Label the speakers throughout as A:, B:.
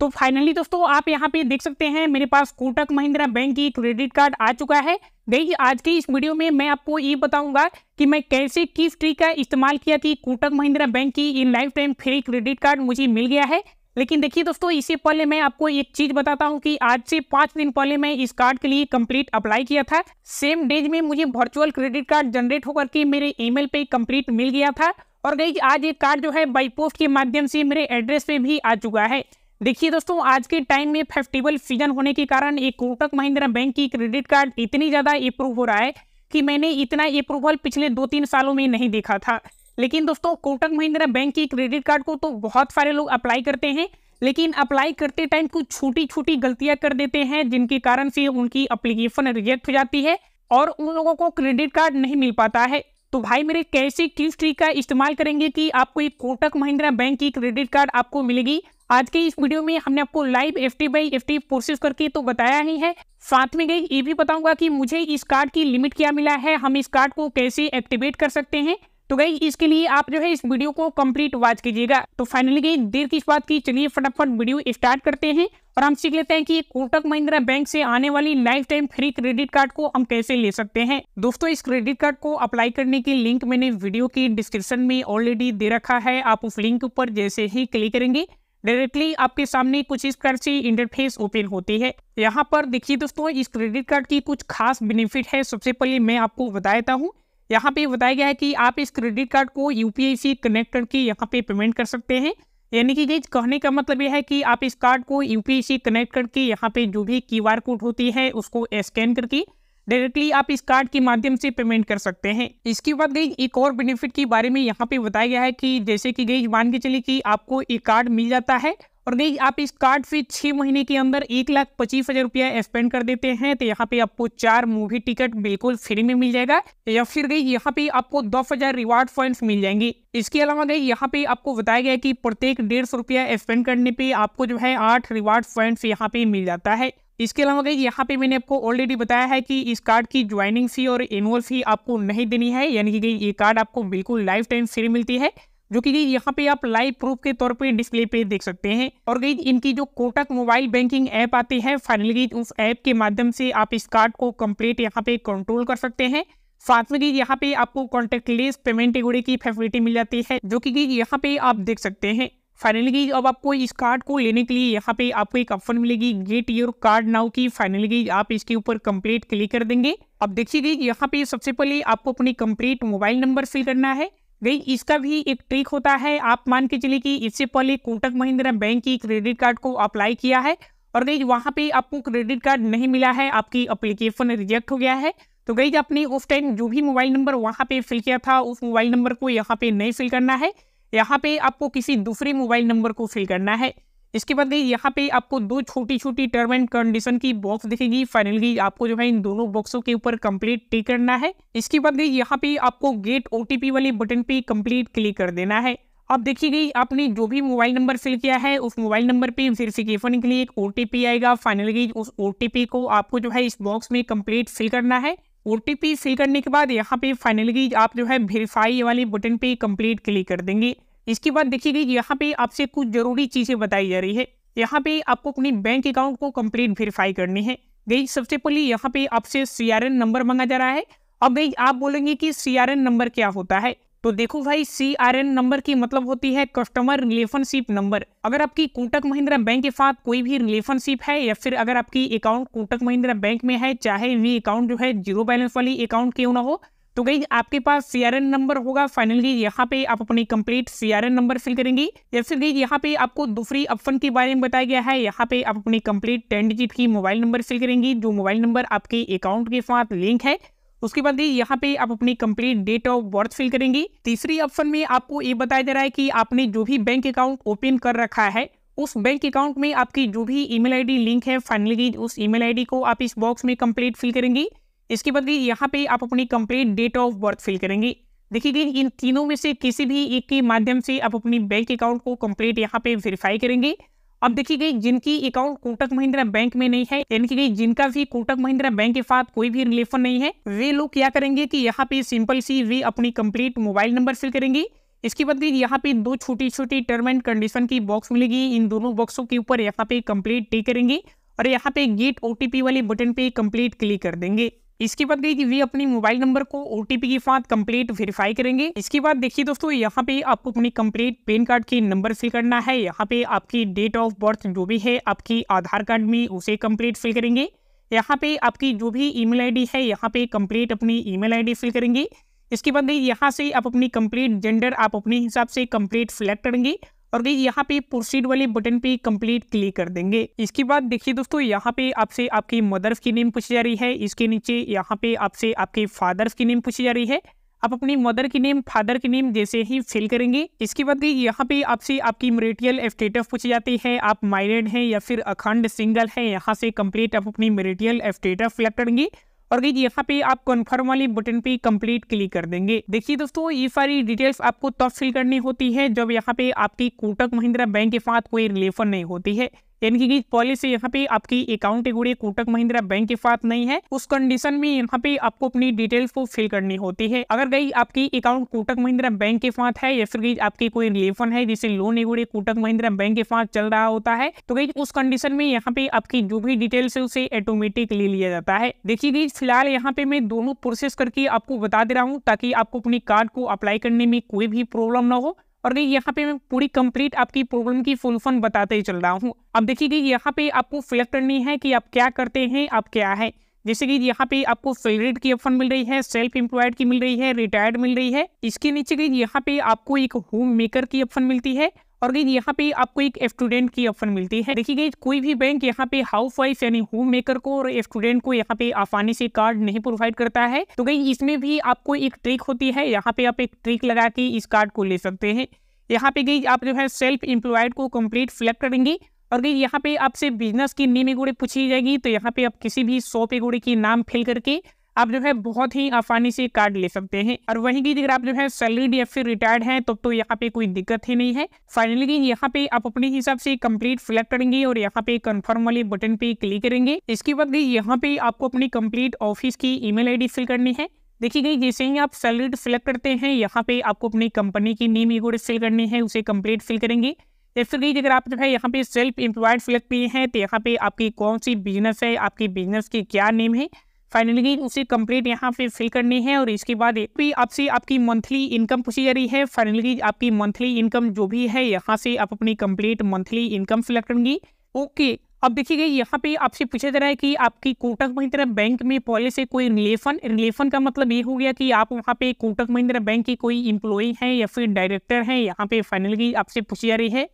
A: तो फाइनली दोस्तों आप यहाँ पे देख सकते हैं मेरे पास कोटक महिंद्रा बैंक की क्रेडिट कार्ड आ चुका है देखिए आज की इस वीडियो में मैं आपको ये बताऊंगा कि मैं कैसे किस ट्री का इस्तेमाल किया कि कोटक महिंद्रा बैंक की ये lifetime free credit card मुझे मिल गया है लेकिन देखिए दोस्तों इससे पहले मैं आपको एक चीज़ बताता हूँ कि आज से पाँच दिन पहले मैं इस कार्ड के लिए कंप्लीट अप्लाई किया था सेम डेज में मुझे वर्चुअल क्रेडिट कार्ड जनरेट होकर के मेरे ईमेल पे कंप्लीट मिल गया था और गई आज ये कार्ड जो है बाई पोस्ट के माध्यम से मेरे एड्रेस पे भी आ चुका है देखिए दोस्तों आज के टाइम में फेस्टिवल सीजन होने के कारण एक कोटक महिंद्रा बैंक की क्रेडिट कार्ड इतनी ज़्यादा अप्रूव हो रहा है कि मैंने इतना अप्रूवल पिछले दो तीन सालों में नहीं देखा था लेकिन दोस्तों कोटक महिंद्रा बैंक की क्रेडिट कार्ड को तो बहुत सारे लोग अप्लाई करते हैं लेकिन अप्लाई करते टाइम कुछ छोटी छोटी गलतियां कर देते हैं जिनके कारण से उनकी अप्लीकेशन रिजेक्ट हो जाती है और उन लोगों को क्रेडिट कार्ड नहीं मिल पाता है तो भाई मेरे कैसे किस ट्री का इस्तेमाल करेंगे कि आपको एक कोटक महिंद्रा बैंक की क्रेडिट कार्ड आपको मिलेगी आज के इस वीडियो में हमने आपको live F T by F T process करके तो बताया ही है साथ में गई ये भी बताऊंगा कि मुझे इस कार्ड की लिमिट क्या मिला है हम इस कार्ड को कैसे एक्टिवेट कर सकते हैं तो गई इसके लिए आप जो है इस वीडियो को कंप्लीट वॉच कीजिएगा तो फाइनली गई देर की इस बात की चलिए फटाफट वीडियो स्टार्ट करते हैं और हम सीख लेते हैं कि कोटक महिंद्रा बैंक से आने वाली lifetime free credit card को हम कैसे ले सकते हैं दोस्तों इस क्रेडिट कार्ड को अप्लाई करने की लिंक मैंने वीडियो की डिस्क्रिप्शन में ऑलरेडी दे रखा है आप उस लिंक पर जैसे ही क्लिक करेंगे डायरेक्टली आपके सामने कुछ इस प्रकार से इंटरफेस ओपन होती है यहाँ पर देखिए दोस्तों इस क्रेडिट कार्ड की कुछ खास बेनिफिट है सबसे पहले मैं आपको बताता हूँ यहाँ पे बताया गया है कि आप इस क्रेडिट कार्ड को यू से कनेक्ट करके यहाँ पे पेमेंट कर सकते हैं यानी कि गई कहने का मतलब यह है कि आप इस कार्ड को यू से कनेक्ट करके यहाँ पे जो भी क्यू कोड होती है उसको स्कैन करके डायरेक्टली आप इस कार्ड के माध्यम से पेमेंट कर सकते हैं इसके बाद गई एक और बेनिफिट के बारे में यहाँ पे बताया गया है कि जैसे कि गई मान के चलिए कि आपको एक कार्ड मिल जाता है और गई आप इस कार्ड से छः महीने के अंदर एक लाख पच्चीस हज़ार रुपया स्पेंड कर देते हैं तो यहाँ पे आपको चार मूवी टिकट बिल्कुल फ्री में मिल जाएगा या फिर गई यहाँ पे आपको दस हज़ार रिवार्ड पॉइंट्स मिल जाएंगे इसके अलावा गई यहाँ पे आपको बताया गया कि प्रत्येक डेढ़ सौ रुपया स्पेंड करने पे आपको जो है आठ रिवार्ड पॉइंट्स यहाँ पे मिल जाता है इसके अलावा गई यहाँ पे मैंने आपको ऑलरेडी बताया है कि इस कार्ड की ज्वाइनिंग फ़ी और एनुअल फ़ी आपको नहीं देनी है यानी कि गई ये कार्ड आपको बिल्कुल लाइफ टाइम फ्री मिलती है जो कि गई यहाँ पे आप लाइव प्रूफ के तौर पे डिस्प्ले पे देख सकते हैं और गई इनकी जो कोटक मोबाइल बैंकिंग ऐप आती है फाइनली उस ऐप के माध्यम से आप इस कार्ड को कम्प्लीट यहाँ पे कंट्रोल कर सकते हैं साथ में गई यहाँ पे आपको कॉन्टेक्ट लेस पेमेंट की फैसिलिटी मिल जाती है जो कि गई यहाँ पे आप देख सकते हैं फाइनली अब आपको इस कार्ड को लेने के लिए यहाँ पे आपको एक ऑप्शन मिलेगी गेट योर कार्ड नाउ की फाइनली आप इसके ऊपर कंप्लीट क्लिक कर देंगे अब देखिए गई यहाँ पे सबसे पहले आपको अपनी कंप्लीट मोबाइल नंबर फिल करना है गई इसका भी एक ट्रिक होता है आप मान के चलिए कि इससे पहले कोटक महिंद्रा बैंक की क्रेडिट कार्ड को अप्लाई किया है और गई वहाँ पे आपको क्रेडिट कार्ड नहीं मिला है आपकी अप्लीकेशन रिजेक्ट हो गया है तो गई आपने उस टाइम जो भी मोबाइल नंबर वहाँ पे फिल किया था उस मोबाइल नंबर को यहाँ पे नहीं फिल करना है यहाँ पे आपको किसी दूसरे मोबाइल नंबर को फिल करना है इसके बाद यहाँ पे आपको दो छोटी छोटी टर्म एंड कंडीशन की बॉक्स दिखेगी फाइनली आपको जो है इन दोनों बॉक्सों के ऊपर कंप्लीट टिक करना है इसके बाद यहाँ पे आपको गेट ओ वाले बटन पे कंप्लीट क्लिक कर देना है अब देखिए आपने जो भी मोबाइल नंबर फिल किया है उस मोबाइल नंबर पे वेरिफिकेशन के लिए एक ओ आएगा फाइनली उस ओ को आपको जो है इस बॉक्स में कंप्लीट फिल करना है ओ टी करने के बाद यहाँ पे फाइनली आप जो है वेरीफाई वाले बटन पे कंप्लीट क्लिक कर देंगे इसके बाद देखिएगा यहाँ पे आपसे कुछ ज़रूरी चीज़ें बताई जा रही है यहाँ पे आपको अपने बैंक अकाउंट को कंप्लीट वेरीफाई करनी है गई सबसे पहले यहाँ पे आपसे सी नंबर मांगा जा रहा है अब गई आप बोलेंगे कि सी नंबर क्या होता है तो देखो भाई सी आर एन नंबर की मतलब होती है कस्टमर रिलेशनशिप नंबर अगर आपकी कोटक महिंद्रा बैंक के साथ कोई भी रिलेशनशिप है या फिर अगर आपकी अकाउंट कोटक महिंद्रा बैंक में है चाहे वी अकाउंट जो है जीरो बैलेंस वाली अकाउंट क्यों ना हो तो गई आपके पास सी आर एन नंबर होगा फाइनली यहाँ पे आप अपनी complete C R N number fill करेंगी या फिर गई यहाँ पे आपको दूसरी ऑप्शन के बारे में बताया गया है यहाँ पे आप अपनी कंप्लीट टेन डिजिट की मोबाइल नंबर फिल करेंगी जो मोबाइल नंबर आपके अकाउंट के साथ लिंक है उसके बाद यहाँ पे आप अपनी complete date of birth fill करेंगी तीसरी ऑप्शन में आपको ये बताया जा रहा है कि आपने जो भी बैंक अकाउंट ओपन कर रखा है उस बैंक अकाउंट में आपकी जो भी ईमेल आईडी लिंक है फाइनली उस ईमेल आईडी को आप इस बॉक्स में कंप्लीट फिल करेंगी इसके बाद यहाँ पे आप अपनी complete date of birth fill करेंगी देखिए इन तीनों में से किसी भी एक के माध्यम से आप अपनी बैंक अकाउंट को कंप्लीट यहाँ पे वेरीफाई करेंगे अब देखिए गई जिनकी अकाउंट कोटक महिंद्रा बैंक में नहीं है यानी कि जिनका भी कोटक महिंद्रा बैंक के साथ कोई भी रिलेशन नहीं है वे लोग क्या करेंगे कि यहाँ पे सिंपल सी वे अपनी कंप्लीट मोबाइल नंबर फिल करेंगे इसके बाद यहाँ पे दो छोटी छोटी टर्म एंड कंडीशन की बॉक्स मिलेगी इन दोनों बॉक्सों के ऊपर यहाँ पे कम्प्लीट टी करेंगे और यहाँ पे गेट ओटीपी वाले बटन पे कम्प्लीट क्लिक कर देंगे इसके बाद कि वे अपने मोबाइल नंबर को ओटीपी के साथ कंप्लीट वेरीफाई करेंगे इसके बाद देखिए दोस्तों यहाँ पे आपको अपनी कंप्लीट पेन कार्ड के नंबर फिल करना है यहाँ पे आपकी डेट ऑफ बर्थ जो भी है आपकी आधार कार्ड में उसे कंप्लीट फिल करेंगे यहाँ पे आपकी जो भी ईमेल डी है यहाँ पे कम्प्लीट अपनी ईमेल डी फिल करेंगे इसके बाद यहाँ से आप अपनी कम्प्लीट जेंडर आप अपने हिसाब से कम्प्लीट सिलेक्ट करेंगे और यहाँ पे प्रोसीड वाले बटन पे कंप्लीट क्लिक कर देंगे इसके बाद देखिए दोस्तों यहाँ पे आपसे आपकी मदर्स की नेम पूछी जा रही है इसके नीचे यहाँ पे आपसे आपके फादर्स की नेम पूछी जा रही है आप अपनी मदर की नेम फादर की नेम जैसे ही फिल करेंगे इसके बाद यहाँ पे आपसे आपकी मेरिटियल स्टेटस पूछी जाती है आप माइरेड हैं या फिर अखंड सिंगल हैं यहाँ से कंप्लीट आप अपनी मेरिटियल स्टेटस फिलअप करेंगे और गई यहाँ पे आप कन्फर्म वाले बटन पे कंप्लीट क्लिक कर देंगे देखिए दोस्तों ये सारी डिटेल्स आपको तब फिल करनी होती है जब यहाँ पे आपकी कोटक महिंद्रा बैंक के साथ कोई रिलेशन नहीं होती है यानी कि पॉलिसी यहाँ पे आपकी अकाउंट गुड़ी कोटक महिंद्रा बैंक के साथ नहीं है उस कंडीशन में यहाँ पे आपको अपनी डिटेल्स को फिल करनी होती है अगर गई आपकी अकाउंट कोटक महिंद्रा बैंक के साथ है या फिर आपकी कोई रिलेशन है जिसे लोन एगुड़े कोटक महिंद्रा बैंक के साथ चल रहा होता है तो गई उस कंडीशन में यहाँ पे आपकी जो भी डिटेल्स है उसे ऑटोमेटिक ले लिया जाता है देखिए गई फिलहाल यहाँ पे मैं दोनों प्रोसेस करके आपको बता दे रहा हूँ ताकि आपको अपनी कार्ड को अप्लाई करने में कोई भी प्रॉब्लम ना हो और यहाँ पे मैं पूरी कंप्लीट आपकी प्रॉब्लम की फुल फॉर्म बताते ही चल रहा हूँ अब देखिए कि यहाँ पे आपको फिलअप करनी है कि आप क्या करते हैं आप क्या है जैसे कि यहाँ पे आपको फेवरेट की ऑप्शन मिल रही है सेल्फ एम्प्लॉयड की मिल रही है रिटायर्ड मिल रही है इसके नीचे यहाँ पे आपको एक होम मेकर की ऑप्शन मिलती है और गई यहाँ पे आपको एक स्टूडेंट की ऑप्शन मिलती है देखिए गई कोई भी बैंक यहाँ पे हाउस वाइफ यानी होम मेकर को और स्टूडेंट को यहाँ पे आसानी से कार्ड नहीं प्रोवाइड करता है तो गई इसमें भी आपको एक ट्रिक होती है यहाँ पे आप एक ट्रिक लगा के इस कार्ड को ले सकते हैं यहाँ पे गई आप जो है सेल्फ एम्प्लॉयड को कम्प्लीट सिलेक्ट करेंगे और गई यहाँ पे आपसे बिजनेस की नेम एगोड़े पूछी जाएगी तो यहाँ पे आप किसी भी शॉप एगोड़े की नाम फिल करके आप जो है बहुत ही आसानी से कार्ड ले सकते हैं और वहीं की अगर आप जो है सैलरीड या फिर रिटायर्ड हैं तो तो यहाँ पे कोई दिक्कत ही नहीं है फाइनली यहाँ पे आप अपने हिसाब से कंप्लीट सिलेक्ट करेंगे और यहाँ पे कन्फर्म वाले बटन पे क्लिक करेंगे इसके बाद यहाँ पे आपको अपनी कम्प्लीट ऑफिस की ईमेल आईडी फिल करनी है देखिए गई जैसे ही आप सैलरीड सिलेक्ट करते हैं यहाँ पे आपको अपनी कंपनी की नेम ईगोड फिल करनी है उसे कंप्लीट फिल करेंगे या फिर गई अगर आप जो है यहाँ पे सेल्फ एम्प्लॉयड सिलेक्ट किए हैं तो यहाँ पे आपकी कौन सी बिजनेस है आपकी बिजनेस की क्या नेम है फाइनली उसे कंप्लीट यहाँ पे फिल करनी है और इसके बाद भी आपसे आपकी मंथली इनकम पूछी जा रही है फाइनली आपकी मंथली इनकम जो भी है यहाँ से आप अपनी कंप्लीट मंथली इनकम फिल करेंगी ओके अब देखिएगा यहाँ पे आपसे पूछा जा रहा है कि आपकी कोटक महिंद्रा बैंक में पहले से कोई रिलेफन रिलेफन का मतलब ये हो गया कि आप वहाँ पे कोटक महिंद्रा बैंक की कोई इम्प्लॉई है या फिर डायरेक्टर हैं यहाँ पे फाइनली आपसे पूछी जा रही है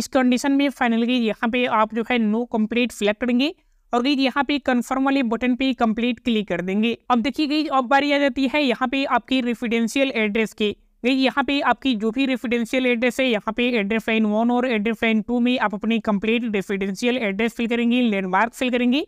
A: इस कंडीशन में फाइनली यहाँ पे आप जो है नो कंप्लीट सिलेक्ट करेंगे और गई यहाँ पे कन्फर्म वाले बटन पे कंप्लीट क्लिक कर देंगे अब देखिए गई अब बारी आ जाती है यहाँ पे आपकी रेफिडेंशियल एड्रेस की गई यहाँ पे आपकी जो भी रेफिडेंशियल एड्रेस है यहाँ पे एड्रेस लाइन वन और एड्रेस लाइन टू में आप अपनी कंप्लीट रेफिडेंशियल एड्रेस फिल करेंगे लैंडमार्क फिल करेंगे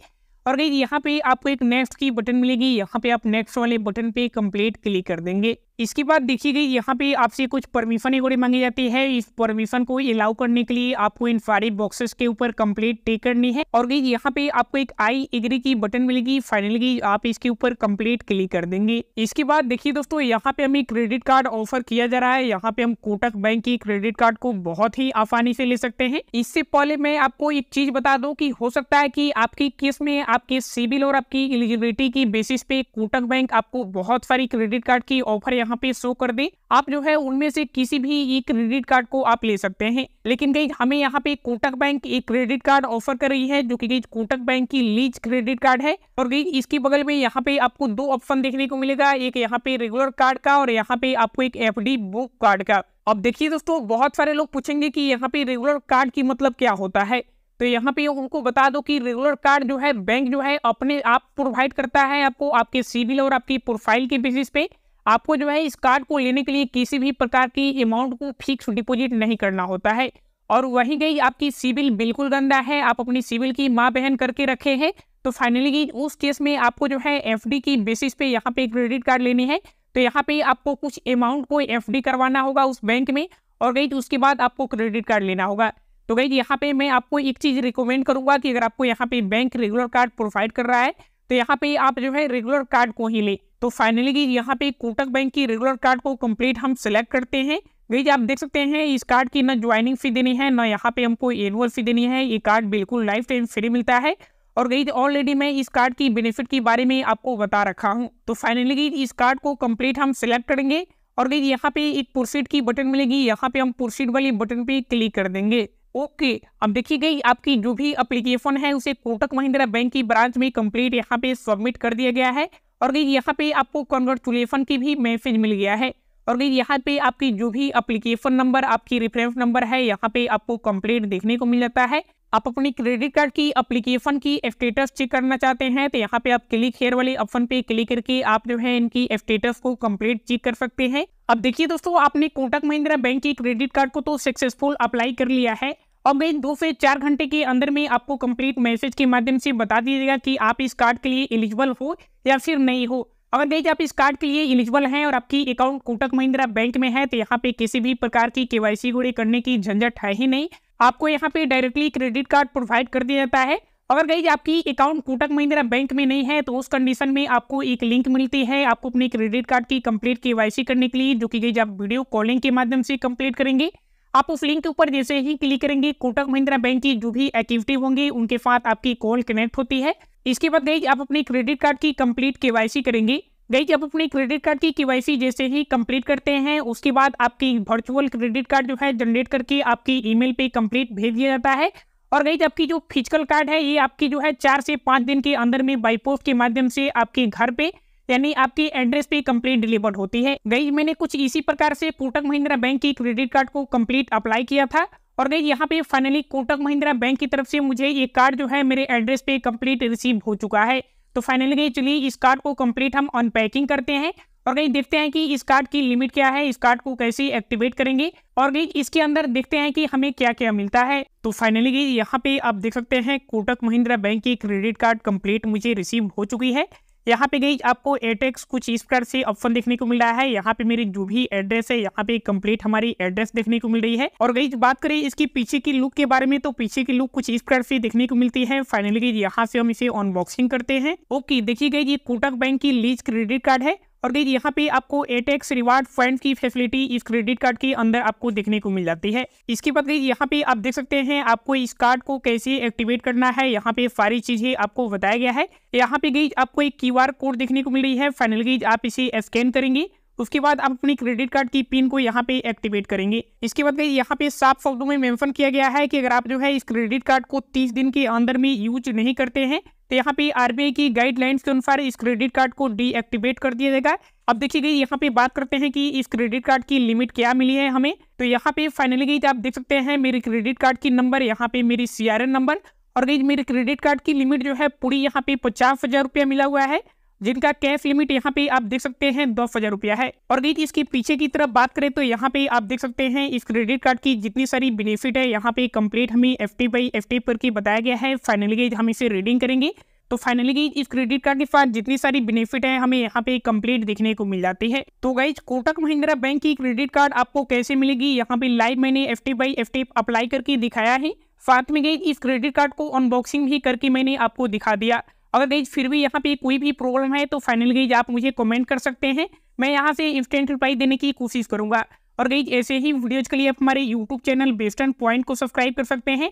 A: और गई यहाँ पे आपको एक नेक्स्ट की बटन मिलेगी यहाँ पे आप नेक्स्ट वाले बटन पे कंप्लीट क्लिक कर देंगे इसके बाद देखिए गई यहाँ पे आपसे कुछ परमिशन एक मांगी जाती है इस परमिशन को अलाउ करने के लिए आपको इन फाइव बॉक्सेस के ऊपर कंप्लीट टे करनी है और गई यहाँ पे आपको एक आई एग्री की बटन मिलेगी फाइनल की आप इसके ऊपर कंप्लीट क्लिक कर देंगे इसके बाद देखिए दोस्तों यहाँ पे हमें क्रेडिट कार्ड ऑफर किया जा रहा है यहाँ पे हम कोटक बैंक की क्रेडिट कार्ड को बहुत ही आसानी से ले सकते हैं इससे पहले मैं आपको एक चीज बता दूं कि हो सकता है कि आपकी केस में आपके सिविल और आपकी एलिजिबिलिटी की बेसिस पे कोटक बैंक आपको बहुत सारी क्रेडिट कार्ड की ऑफर यहाँ यहाँ पे शो कर दे आप जो है उनमें से किसी भी एक क्रेडिट कार्ड को आप ले सकते हैं लेकिन गई हमें यहाँ पे कोटक बैंक एक क्रेडिट कार्ड ऑफर कर रही है जो कि गई कोटक बैंक की लीज क्रेडिट कार्ड है और गई इसके बगल में यहाँ पे आपको दो ऑप्शन देखने को मिलेगा एक यहाँ पे रेगुलर कार्ड का और यहाँ पे आपको एक एफ बुक कार्ड का अब देखिए दोस्तों बहुत सारे लोग पूछेंगे की यहाँ पे रेगुलर कार्ड की मतलब क्या होता है तो यहाँ पे उनको बता दो कि रेगुलर कार्ड जो है बैंक जो है अपने आप प्रोवाइड करता है आपको आपके सिविल और आपकी प्रोफाइल के बेसिस पे आपको जो है इस कार्ड को लेने के लिए किसी भी प्रकार की अमाउंट को फिक्स डिपोजिट नहीं करना होता है और वहीं गई आपकी सिविल बिल्कुल गंदा है आप अपनी सिविल की माँ बहन करके रखे हैं तो फाइनली उस केस में आपको जो है एफ की बेसिस पे यहाँ पे क्रेडिट कार्ड लेनी है तो यहाँ पे आपको कुछ अमाउंट को एफ करवाना होगा उस बैंक में और गई उसके बाद आपको क्रेडिट कार्ड लेना होगा तो गई यहाँ पे मैं आपको एक चीज़ रिकमेंड करूँगा कि अगर आपको यहाँ पे बैंक रेगुलर कार्ड प्रोवाइड कर रहा है तो यहाँ पे आप जो है रेगुलर कार्ड को ही ले तो फाइनली यहाँ पे कोटक बैंक की रेगुलर कार्ड को कंप्लीट हम सिलेक्ट करते हैं गई आप देख सकते हैं इस कार्ड की ना ज्वाइनिंग फी देनी है ना यहाँ पे हमको एनुअल फी देनी है ये कार्ड बिल्कुल लाइफ टाइम फ्री मिलता है और गई ऑलरेडी मैं इस कार्ड की बेनिफिट के बारे में आपको बता रखा हूँ तो फाइनली इस कार्ड को कंप्लीट हम सिलेक्ट करेंगे और गई यहाँ पे एक पुरसीट की बटन मिलेगी यहाँ पे हम पुरसीट वाली बटन पे क्लिक कर देंगे ओके अब देखिए गई आपकी जो भी अप्लीकेशन है उसे कोटक महिंद्रा बैंक की ब्रांच में कंप्लीट यहाँ पे सबमिट कर दिया गया है और गई यहाँ पे आपको कॉन्ग्रेचुलेशन की भी मैसेज मिल गया है और गई यहाँ पे आपकी जो भी अप्लीकेशन नंबर आपकी रेफरेंस नंबर है यहाँ पे आपको कंप्लीट देखने को मिल जाता है आप अपनी क्रेडिट कार्ड की अप्लीकेशन की स्टेटस चेक करना चाहते हैं तो यहाँ पे आप क्लिक हेयर वाले ऑप्शन पे क्लिक करके आप जो है इनकी स्टेटस को कंप्लीट चेक कर सकते हैं अब देखिए दोस्तों आपने कोटक महिंद्रा बैंक के क्रेडिट कार्ड को तो सक्सेसफुल अप्लाई कर लिया है और गई दो से चार घंटे के अंदर में आपको कंप्लीट मैसेज के माध्यम से बता दीजिएगा कि आप इस कार्ड के लिए एलिजिबल हो या फिर नहीं हो अगर गई आप इस कार्ड के लिए एलिजिबल हैं और आपकी अकाउंट कोटक महिंद्रा बैंक में है तो यहाँ पे किसी भी प्रकार की केवाईसी वाई करने की झंझट है ही नहीं आपको यहाँ पे डायरेक्टली क्रेडिट कार्ड प्रोवाइड कर दिया जाता है अगर गई आपकी अकाउंट कोटक महिंद्रा बैंक में नहीं है तो उस कंडीशन में आपको एक लिंक मिलती है आपको अपने क्रेडिट कार्ड की कंप्लीट केवाईसी करने के लिए जो कि गई आप वीडियो कॉलिंग के माध्यम से कंप्लीट करेंगे आप उस लिंक के ऊपर जैसे ही क्लिक करेंगे कोटक महिंद्रा बैंक की जो भी एक्टिविटी होंगी उनके साथ आपकी कॉल कनेक्ट होती है इसके बाद गई आप अपने क्रेडिट कार्ड की कंप्लीट सी करेंगे गई आप अपने क्रेडिट कार्ड की सी जैसे ही कंप्लीट करते हैं उसके बाद आपकी वर्चुअल क्रेडिट कार्ड जो है जनरेट करके आपकी ईमेल पे कम्प्लीट भेज दिया जाता है और गई आपकी जो फिजिकल कार्ड है ये आपकी जो है चार से पाँच दिन के अंदर में बाईपोस्ट के माध्यम से आपके घर पे यानी आपके एड्रेस पे कंप्लीट डिलीवर्ड होती है गई मैंने कुछ इसी प्रकार से कोटक महिंद्रा बैंक की क्रेडिट कार्ड को कंप्लीट अप्लाई किया था और गई यहाँ पे फाइनली कोटक महिंद्रा बैंक की तरफ से मुझे ये कार्ड जो है मेरे एड्रेस पे कम्प्लीट रिसीव हो चुका है तो फाइनली गई चलिए इस कार्ड को कम्प्लीट हम अनपैकिंग करते हैं और कहीं देखते हैं कि इस कार्ड की लिमिट क्या है इस कार्ड को कैसे एक्टिवेट करेंगे और कहीं इसके अंदर देखते हैं कि हमें क्या क्या मिलता है तो फाइनली गई यहाँ पे आप देख सकते हैं कोटक महिंद्रा बैंक की क्रेडिट कार्ड कम्प्लीट मुझे रिसीव हो चुकी है यहाँ पे गई आपको एटेक्स कुछ इस प्रकार से ऑप्शन देखने को मिल रहा है यहाँ पे मेरी जो भी एड्रेस है यहाँ पे कंप्लीट हमारी एड्रेस देखने को मिल रही है और गई बात करें इसकी पीछे की लुक के बारे में तो पीछे की लुक कुछ इस प्रकार से देखने को मिलती है फाइनली गई यहाँ से हम इसे अनबॉक्सिंग करते हैं ओके देखिए गई ये कोटक बैंक की लीज क्रेडिट कार्ड है और देखिए यहाँ पे आपको एटेक्स रिवार्ड फंड की फैसिलिटी इस क्रेडिट कार्ड के अंदर आपको देखने को मिल जाती है इसके बाद यहाँ पे आप देख सकते हैं आपको इस कार्ड को कैसे एक्टिवेट करना है यहाँ पे सारी चीजें आपको बताया गया है यहाँ पे गई आपको एक क्यू कोड देखने को मिल रही है फाइनल गई आप इसे स्कैन करेंगे उसके बाद आप अपनी क्रेडिट कार्ड की पिन को यहाँ पे एक्टिवेट करेंगे इसके बाद यहाँ पे साफ शब्दों में मेंशन किया गया है कि अगर आप जो है इस क्रेडिट कार्ड को 30 दिन के अंदर में यूज नहीं करते हैं तो यहाँ पे आरबीआई की गाइडलाइंस के अनुसार इस क्रेडिट कार्ड को डीएक्टिवेट कर दिया जाएगा अब देखिए गई यहाँ पे बात करते हैं कि इस क्रेडिट कार्ड की लिमिट क्या मिली है हमें तो यहाँ पे फाइनली गई तो आप देख सकते हैं मेरे क्रेडिट कार्ड की नंबर यहाँ पे मेरी सी नंबर और गई मेरे क्रेडिट कार्ड की लिमिट जो है पूरी यहाँ पे पचास हजार रुपया मिला हुआ है जिनका कैश लिमिट यहाँ पे आप देख सकते हैं दस हजार रुपया है और गई इसके पीछे की तरफ बात करें तो यहाँ पे आप देख सकते हैं इस क्रेडिट कार्ड की जितनी सारी बेनिफिट है यहाँ पे कंप्लीट हमें F T by F T पर की बताया गया है फाइनली हम इसे रीडिंग करेंगे तो फाइनली इस क्रेडिट कार्ड के साथ जितनी सारी बेनिफिट है हमें यहाँ पे कंप्लीट देखने को मिल जाती है तो गाइज कोटक महिंद्रा बैंक की क्रेडिट कार्ड आपको कैसे मिलेगी यहाँ पे लाइव मैंने F T by F T apply करके दिखाया है साथ में गई इस क्रेडिट कार्ड को अनबॉक्सिंग भी करके मैंने आपको दिखा दिया अगर गई फिर भी यहाँ पे कोई भी प्रॉब्लम है तो फाइनल गई आप मुझे कमेंट कर सकते हैं मैं यहाँ से इंस्टेंट रिप्लाई देने की कोशिश करूँगा और गई ऐसे ही वीडियोज के लिए आप हमारे YouTube channel best and point को सब्सक्राइब कर सकते हैं